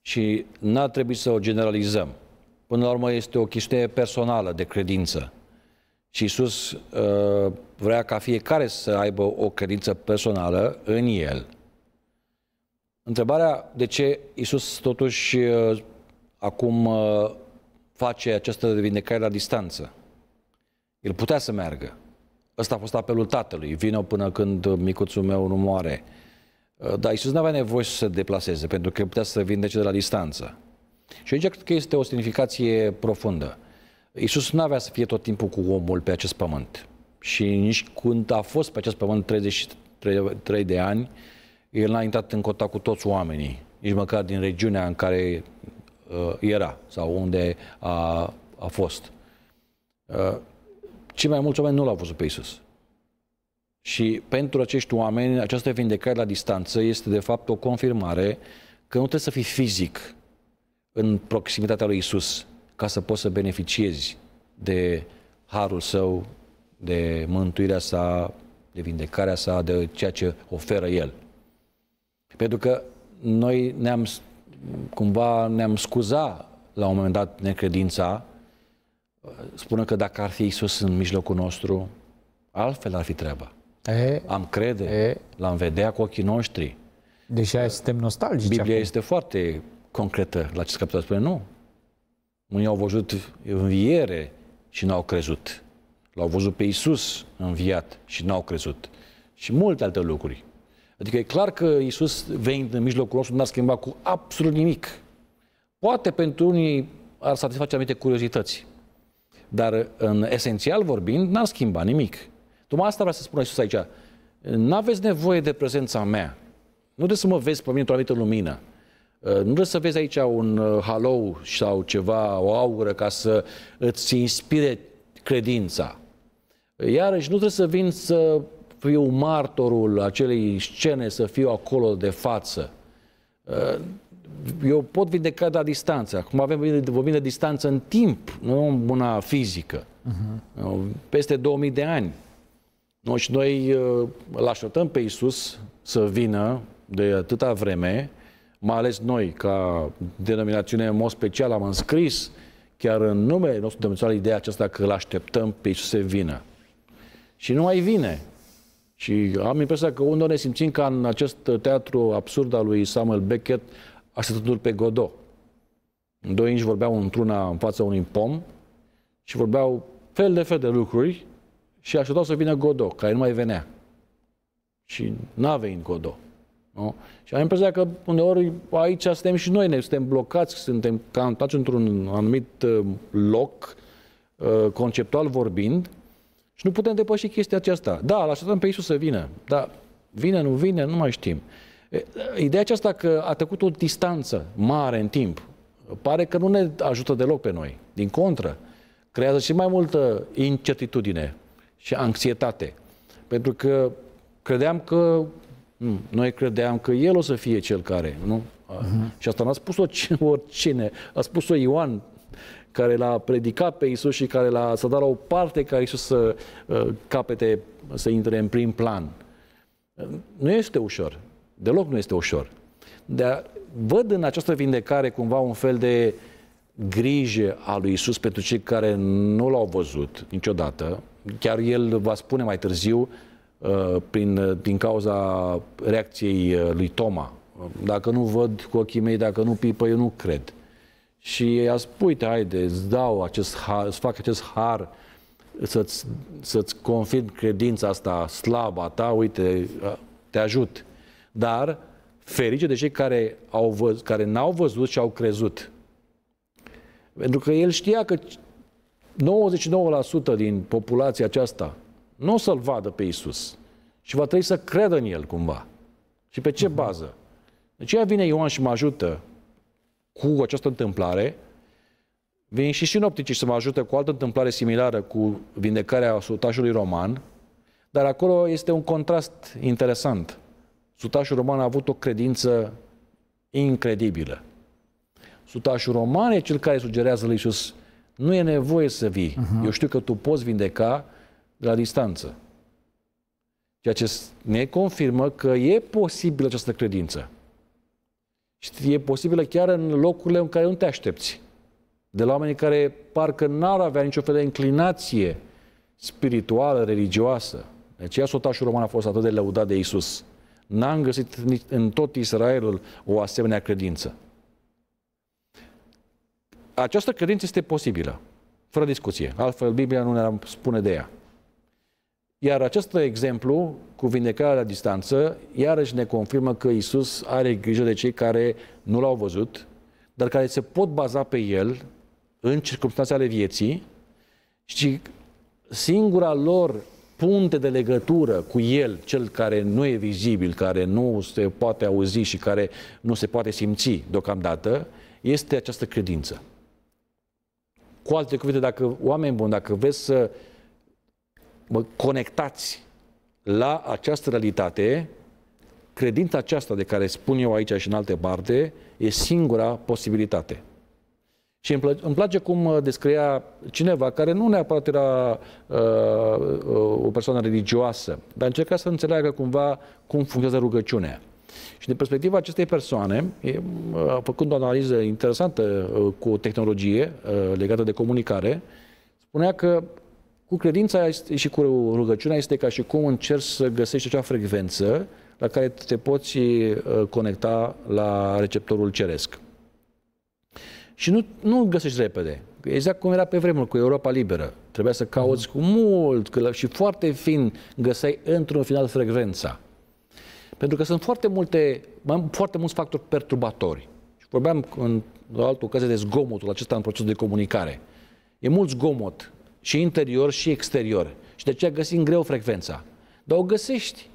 S2: Și n-ar trebui să o generalizăm. Până la urmă este o chestiune personală de credință. Și Isus uh, vrea ca fiecare să aibă o credință personală în El. Întrebarea de ce Isus totuși uh, acum uh, face această vindecare la distanță. El putea să meargă. Ăsta a fost apelul tatălui. Vine până când micuțul meu nu moare. Uh, dar Iisus nu avea nevoie să se deplaseze, pentru că putea să vindece de la distanță. Și aici cred că este o semnificație profundă. Iisus nu avea să fie tot timpul cu omul pe acest pământ. Și nici când a fost pe acest pământ 33 de ani, el n-a intrat în contact cu toți oamenii, nici măcar din regiunea în care uh, era sau unde a, a fost. Uh, cei mai mulți oameni nu l-au văzut pe Isus. Și pentru acești oameni, această vindecare la distanță este de fapt o confirmare că nu trebuie să fii fizic în proximitatea lui Isus ca să poți să beneficiezi de harul său, de mântuirea sa, de vindecarea sa, de ceea ce oferă el. Pentru că noi ne-am cumva ne-am scuza la un moment dat necredința, spună că dacă ar fi Isus în mijlocul nostru, altfel ar fi treaba. E, Am crede, e, l-am vedea cu ochii noștri. Deși aia suntem nostalgici. Biblia acum. este foarte concretă la ce capitol spune, nu, unii au văzut înviere și n-au crezut. L-au văzut pe Isus înviat și n-au crezut. Și multe alte lucruri. Adică e clar că Isus venind în mijlocul nostru n-a schimbat cu absolut nimic. Poate pentru unii ar satisface anumite curiozități. Dar în esențial vorbind, n-a schimbat nimic. Tocmai asta vrea să spună Isus aici. N-aveți nevoie de prezența mea. Nu de să mă vezi pe mine într-o anumită lumină. Uh, nu trebuie să vezi aici un uh, halou sau ceva, o aură ca să îți inspire credința. Iarăși nu trebuie să vin să fiu martorul acelei scene, să fiu acolo de față. Uh, eu pot vindeca de la distanță. Acum avem, vorbim de distanță în timp, nu buna fizică.
S1: Uh-huh.
S2: Peste 2000 de ani. Noi și noi îl așteptăm pe Isus să vină de atâta vreme, mai ales noi, ca denominațiune în mod special, am înscris chiar în numele nostru demențional ideea aceasta că îl așteptăm pe Iisus să vină. Și nu mai vine. Și am impresia că unde ne simțim ca în acest teatru absurd al lui Samuel Beckett, așteptându-l pe Godot. În doi inși vorbeau într-una în fața unui pom și vorbeau fel de fel de lucruri și așteptau să vină Godot, care nu mai venea. Și n-a venit Godot. Nu? Și am impresia că uneori aici suntem și noi, ne suntem blocați, suntem cantați într-un anumit uh, loc, uh, conceptual vorbind, și nu putem depăși chestia aceasta. Da, îl așteptăm pe Isus să vină, dar vine, nu vine, nu mai știm. Ideea aceasta că a trecut o distanță mare în timp, pare că nu ne ajută deloc pe noi. Din contră, creează și mai multă incertitudine și anxietate. Pentru că credeam că noi credeam că el o să fie cel care, nu? Uh-huh. Și asta n-a spus-o <laughs> oricine, a spus-o Ioan, care l-a predicat pe Isus și care l-a să dat la o parte ca Isus să uh, capete, să intre în prim plan. Nu este ușor. Deloc nu este ușor. Dar văd în această vindecare cumva un fel de grijă a lui Isus pentru cei care nu l-au văzut niciodată. Chiar el va spune mai târziu, uh, Uh, prin, uh, din cauza reacției uh, lui Toma. Dacă nu văd cu ochii mei, dacă nu pipă, eu nu cred. Și ei a spus, uite, haide, îți dau acest har, îți fac acest har să-ți, să-ți confirm credința asta slabă a ta, uite, te ajut. Dar ferice de cei care, au văz, care n-au văzut și au crezut. Pentru că el știa că 99% din populația aceasta nu o să-L vadă pe Isus. Și va trebui să credă în El cumva. Și pe ce mhm. bază? De deci aceea vine Ioan și mă ajută cu această întâmplare. Vin și sinopticii să mă ajute cu o altă întâmplare similară cu vindecarea sutașului roman, dar acolo este un contrast interesant. Sutașul roman a avut o credință incredibilă. Sutașul roman e cel care sugerează lui Iisus, nu e nevoie să vii. Uh-huh. Eu știu că tu poți vindeca, la distanță. Ceea ce ne confirmă că e posibilă această credință. Și e posibilă chiar în locurile în care nu te aștepți. De la oamenii care parcă n-ar avea nicio fel de inclinație spirituală, religioasă. De aceea sotașul roman a fost atât de lăudat de Isus. N-am găsit nici în tot Israelul o asemenea credință. Această credință este posibilă, fără discuție. Altfel, Biblia nu ne spune de ea. Iar acest exemplu cu vindecarea la distanță iarăși ne confirmă că Isus are grijă de cei care nu l-au văzut, dar care se pot baza pe el în circunstanțe ale vieții și singura lor punte de legătură cu el, cel care nu e vizibil, care nu se poate auzi și care nu se poate simți deocamdată, este această credință. Cu alte cuvinte, dacă oameni buni, dacă veți să mă conectați la această realitate, credința aceasta de care spun eu aici și în alte parte, e singura posibilitate. Și îmi, plă- îmi place cum uh, descria cineva care nu neapărat era uh, uh, o persoană religioasă, dar încerca să înțeleagă cumva cum funcționează rugăciunea. Și din perspectiva acestei persoane, uh, făcând o analiză interesantă cu o tehnologie legată de comunicare, spunea că cu credința și cu rugăciunea este ca și cum încerci să găsești acea frecvență la care te poți uh, conecta la receptorul ceresc. Și nu, nu găsești repede. Exact cum era pe vremuri cu Europa Liberă. Trebuia să cauți cu mult și foarte fin găseai într-un final frecvența. Pentru că sunt foarte multe, foarte mulți factori perturbatori. Și vorbeam în altă ocazie de zgomotul acesta în procesul de comunicare. E mult zgomot și interior și exterior. Și de aceea găsim greu frecvența. Dar o găsești.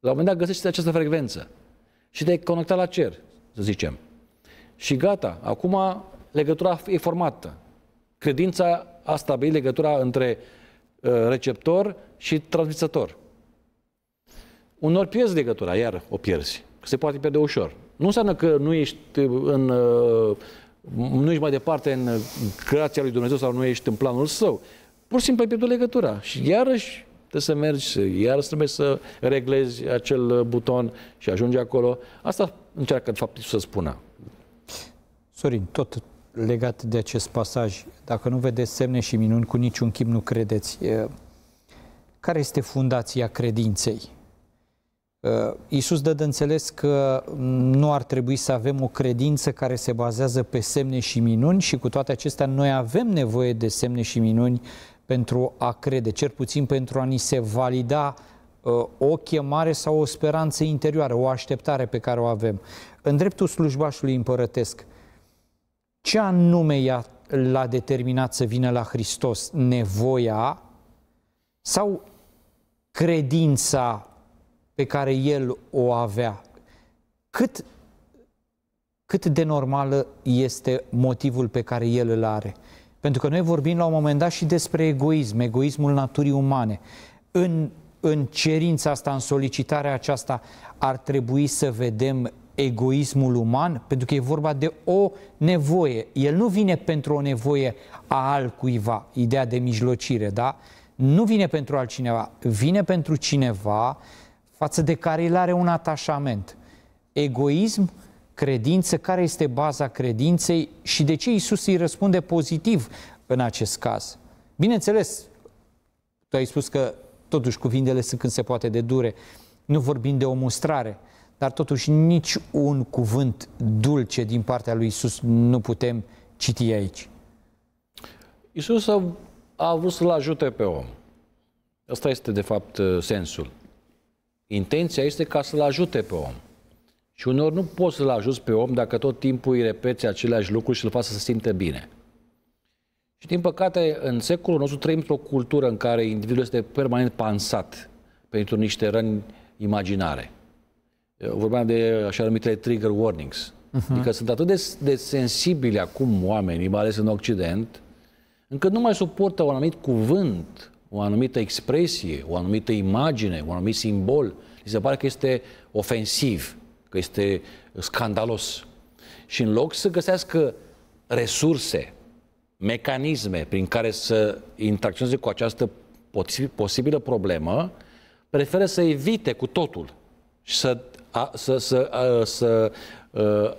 S2: La un moment dat găsești această frecvență. Și te-ai conectat la cer, să zicem. Și gata, acum legătura e formată. Credința a stabilit legătura între uh, receptor și transmisător. Unor pierzi legătura, iar o pierzi. Se poate pierde ușor. Nu înseamnă că nu ești în uh, nu ești mai departe în creația lui Dumnezeu sau nu ești în planul său. Pur și simplu ai pierdut legătura. Și iarăși trebuie să mergi, iarăși trebuie să reglezi acel buton și ajungi acolo. Asta încearcă, de fapt, să
S1: spună. Sorin, tot legat de acest pasaj, dacă nu vedeți semne și minuni, cu niciun chip nu credeți. Care este fundația credinței? Uh, Iisus dă de înțeles că nu ar trebui să avem o credință care se bazează pe semne și minuni și cu toate acestea noi avem nevoie de semne și minuni pentru a crede, cel puțin pentru a ni se valida uh, o chemare sau o speranță interioară, o așteptare pe care o avem. În dreptul slujbașului împărătesc, ce anume i l-a determinat să vină la Hristos? Nevoia sau credința pe care el o avea. Cât, cât de normală este motivul pe care el îl are? Pentru că noi vorbim la un moment dat și despre egoism, egoismul naturii umane. În, în cerința asta, în solicitarea aceasta, ar trebui să vedem egoismul uman, pentru că e vorba de o nevoie. El nu vine pentru o nevoie a altcuiva, ideea de mijlocire, da? Nu vine pentru altcineva, vine pentru cineva față de care el are un atașament. Egoism, credință, care este baza credinței și de ce Isus îi răspunde pozitiv în acest caz. Bineînțeles, tu ai spus că totuși cuvintele sunt când se poate de dure, nu vorbim de o mustrare, dar totuși nici un cuvânt dulce din partea lui Isus nu putem citi aici.
S2: Isus a, a vrut să-l ajute pe om. Asta este, de fapt, sensul intenția este ca să-l ajute pe om. Și uneori nu poți să-l ajuți pe om dacă tot timpul îi repeți aceleași lucruri și îl faci să se simte bine. Și din păcate, în secolul nostru trăim într-o cultură în care individul este permanent pansat pentru niște răni imaginare. Eu vorbeam de așa numitele trigger warnings. Uh-huh. Adică sunt atât de, de sensibili acum oamenii, mai ales în Occident, încât nu mai suportă un anumit cuvânt, o anumită expresie, o anumită imagine, un anumit simbol, li se pare că este ofensiv, că este scandalos. Și în loc să găsească resurse, mecanisme prin care să interacționeze cu această posibilă problemă, preferă să evite cu totul și să, a, să, să, a, să a, a,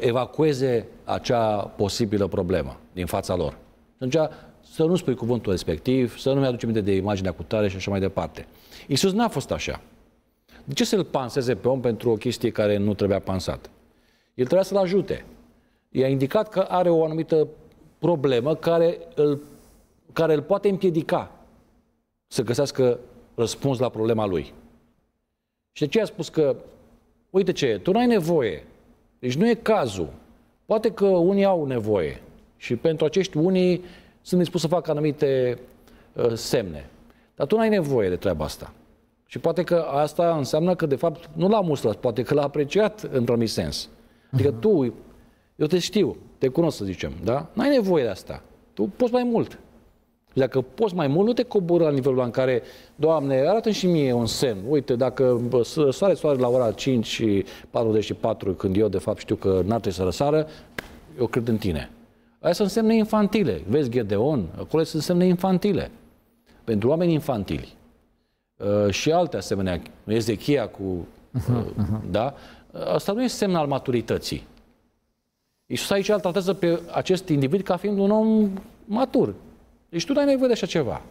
S2: evacueze acea posibilă problemă din fața lor. Atunci să nu spui cuvântul respectiv, să nu mi aduci minte de imaginea cu tare și așa mai departe. Iisus n-a fost așa. De ce să-l panseze pe om pentru o chestie care nu trebuia pansat? El trebuia să-l ajute. I-a indicat că are o anumită problemă care îl, care îl poate împiedica să găsească răspuns la problema lui. Și de ce a spus că, uite ce, tu n-ai nevoie, deci nu e cazul. Poate că unii au nevoie și pentru acești unii sunt dispus să fac anumite uh, semne. Dar tu nu ai nevoie de treaba asta. Și poate că asta înseamnă că, de fapt, nu l-a muslat, poate că l-a apreciat într-un anumit sens. Adică mhm. tu, eu te știu, te cunosc, să zicem, da? N-ai nevoie de asta. Tu poți mai mult. Și dacă poți mai mult, nu te coboră la nivelul în care, Doamne, arată și mie un semn. Uite, dacă sare soare la ora 5 și 44, când eu, de fapt, știu că n-ar trebui să răsară, eu cred în tine. Aia sunt semne infantile. Vezi Gedeon, acolo sunt semne infantile. Pentru oameni infantili. Uh, și alte asemenea, Ezechia cu... Uh, uh-huh, uh-huh. Da? Asta nu este semn al maturității. Iisus aici îl tratează pe acest individ ca fiind un om matur. Deci tu nu ai nevoie de așa ceva.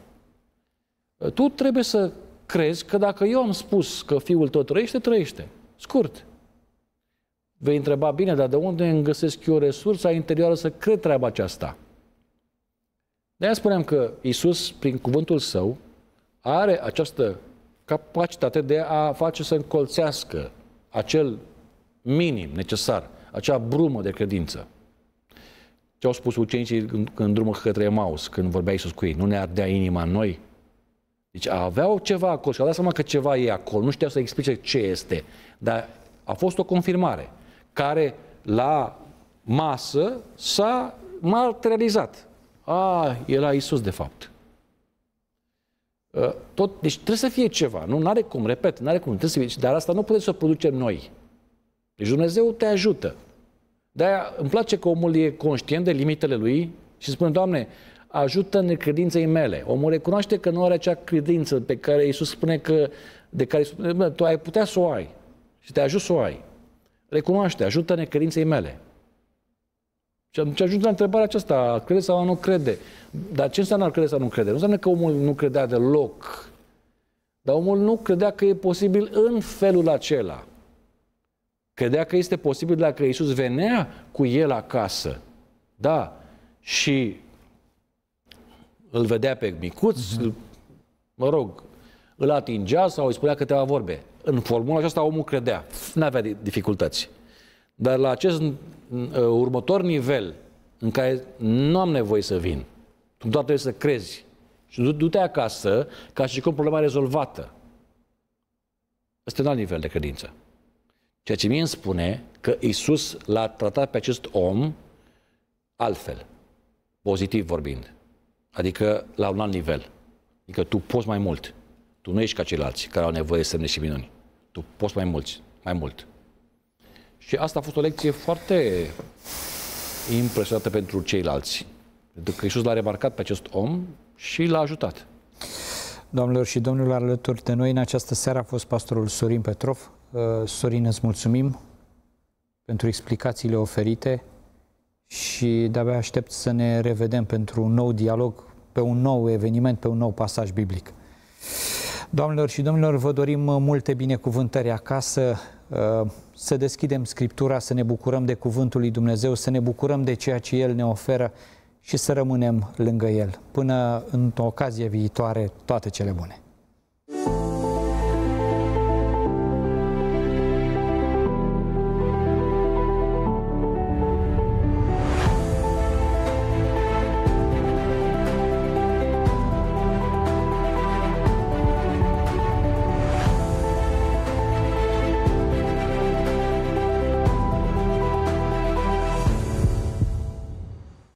S2: Uh, tu trebuie să crezi că dacă eu am spus că fiul tău trăiește, trăiește. Scurt vei întreba, bine, dar de unde îmi găsesc eu resursa interioară să cred treaba aceasta? De-aia spuneam că Isus, prin cuvântul său, are această capacitate de a face să încolțească acel minim necesar, acea brumă de credință. Ce au spus ucenicii în, drumul către Emaus, când vorbea Isus cu ei? Nu ne ardea inima în noi? Deci aveau ceva acolo și au dat seama că ceva e acolo. Nu știau să explice ce este, dar a fost o confirmare care la masă s-a materializat. A, e la Isus, de fapt. Uh, tot, deci trebuie să fie ceva, nu? N-are cum, repet, n-are cum, trebuie să fie, dar asta nu putem să o producem noi. Deci Dumnezeu te ajută. De-aia îmi place că omul e conștient de limitele lui și spune, Doamne, ajută în credinței mele. Omul recunoaște că nu are acea credință pe care Iisus spune că, de care spune, tu ai putea să o ai și te ajut să o ai. Recunoaște, ajută-ne credinței mele. Și atunci ajunge la întrebarea aceasta, crede sau nu crede? Dar ce înseamnă crede sau nu crede? Nu înseamnă că omul nu credea deloc. Dar omul nu credea că e posibil în felul acela. Credea că este posibil dacă Iisus venea cu el acasă. Da. Și îl vedea pe micuț, mm-hmm. mă rog, îl atingea sau îi spunea câteva vorbe în formula aceasta omul credea, nu avea dificultăți. Dar la acest mm, uh, următor nivel în care nu am nevoie să vin, tu doar trebuie să crezi și du-te acasă ca și cum problema rezolvată. Este un alt nivel de credință. Ceea ce mie îmi spune că Isus l-a tratat pe acest om altfel, pozitiv vorbind. Adică la un alt nivel. Adică tu poți mai mult. Tu nu ești ca ceilalți care au nevoie să semne și minuni. Tu poți mai mulți, mai mult. Și asta a fost o lecție foarte impresionată pentru ceilalți. Pentru că Iisus l-a remarcat pe acest om și l-a ajutat.
S1: Domnilor și domnilor, alături de noi în această seară a fost pastorul Sorin Petrov. Uh, Sorin, îți mulțumim pentru explicațiile oferite și de-abia aștept să ne revedem pentru un nou dialog, pe un nou eveniment, pe un nou pasaj biblic. Doamnelor și domnilor, vă dorim multe binecuvântări acasă, uh, să deschidem Scriptura, să ne bucurăm de Cuvântul lui Dumnezeu, să ne bucurăm de ceea ce El ne oferă și să rămânem lângă El. Până în ocazie viitoare, toate cele bune!